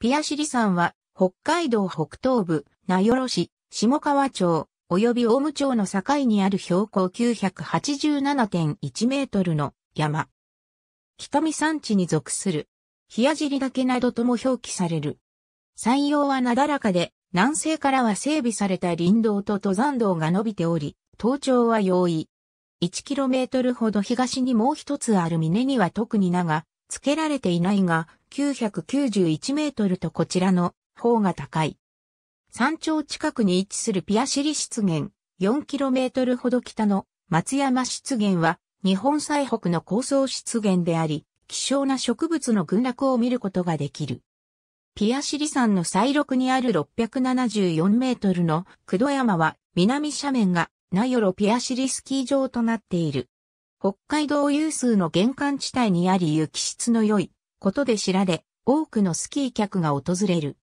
ピアシリ山は、北海道北東部、名寄市、下川町、及び大武町の境にある標高987.1メートルの山。北見山地に属する。冷尻岳などとも表記される。山陽はなだらかで、南西からは整備された林道と登山道が伸びており、登頂は容易。1キロメートルほど東にもう一つある峰には特に長、付けられていないが、991メートルとこちらの方が高い。山頂近くに位置するピアシリ湿原、4トルほど北の松山湿原は、日本最北の高層湿原であり、希少な植物の群落を見ることができる。ピアシリ山の最麓にある674メートルの九度山は南斜面がナヨロピアシリスキー場となっている。北海道有数の玄関地帯にあり雪質の良いことで知られ、多くのスキー客が訪れる。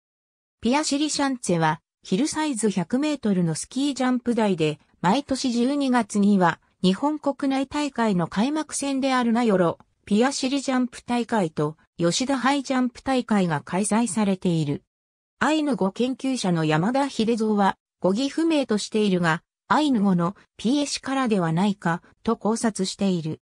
ピアシリシャンツェは、ヒルサイズ100メートルのスキージャンプ台で、毎年12月には、日本国内大会の開幕戦であるなよろ、ピアシリジャンプ大会と吉田ハイジャンプ大会が開催されている。アイヌ語研究者の山田秀蔵は、語義不明としているが、アイヌ語の p s からではないかと考察している。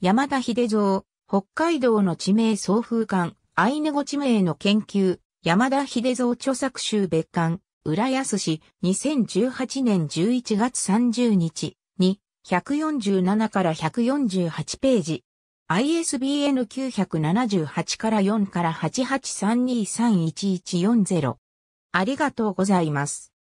山田秀蔵、北海道の地名総風館、アイヌ語地名の研究、山田秀蔵著作集別館、浦安市、2018年11月30日に、147から148ページ。ISBN 978から4から8832311140。ありがとうございます。